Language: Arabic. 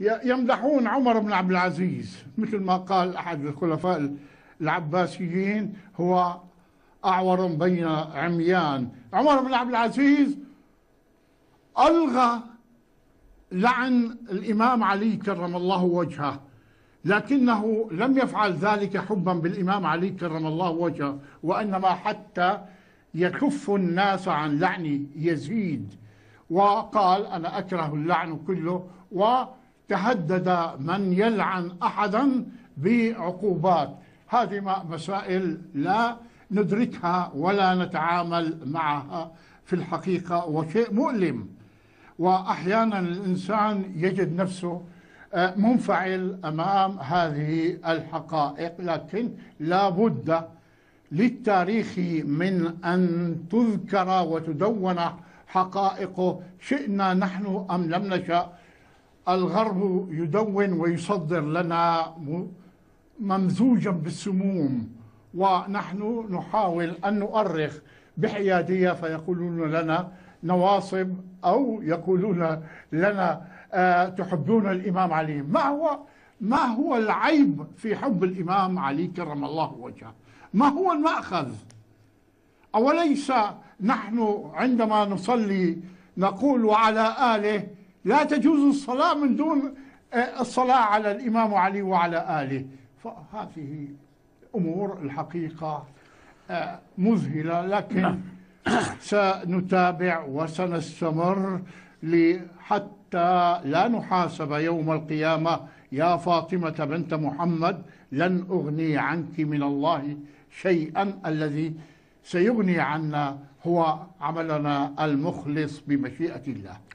يمدحون عمر بن عبد العزيز مثل ما قال أحد الخلفاء العباسيين هو أعور بين عميان عمر بن عبد العزيز ألغى لعن الإمام علي كرم الله وجهه لكنه لم يفعل ذلك حبا بالإمام علي كرم الله وجهه وإنما حتى يكف الناس عن لعن يزيد وقال أنا أكره اللعن كله و تهدد من يلعن أحدا بعقوبات هذه مسائل لا ندركها ولا نتعامل معها في الحقيقة وشيء مؤلم وأحيانا الإنسان يجد نفسه آه، منفعل أمام هذه الحقائق لكن لا بد للتاريخ من أن تذكر وتدون حقائقه شئنا نحن أم لم نشأ الغرب يدون ويصدر لنا ممزوجا بالسموم ونحن نحاول أن نؤرخ بحيادية فيقولون لنا نواصب أو يقولون لنا آه، تحبون الإمام علي ما هو ما هو العيب في حب الإمام علي كرم الله وجهه ما هو المأخذ أوليس نحن عندما نصلي نقول وعلى آله لا تجوز الصلاة من دون آه، الصلاة على الإمام علي وعلى آله فهذه أمور الحقيقة آه، مذهلة لكن نعم. سنتابع وسنستمر حتى لا نحاسب يوم القيامة يا فاطمة بنت محمد لن أغني عنك من الله شيئا الذي سيغني عنا هو عملنا المخلص بمشيئة الله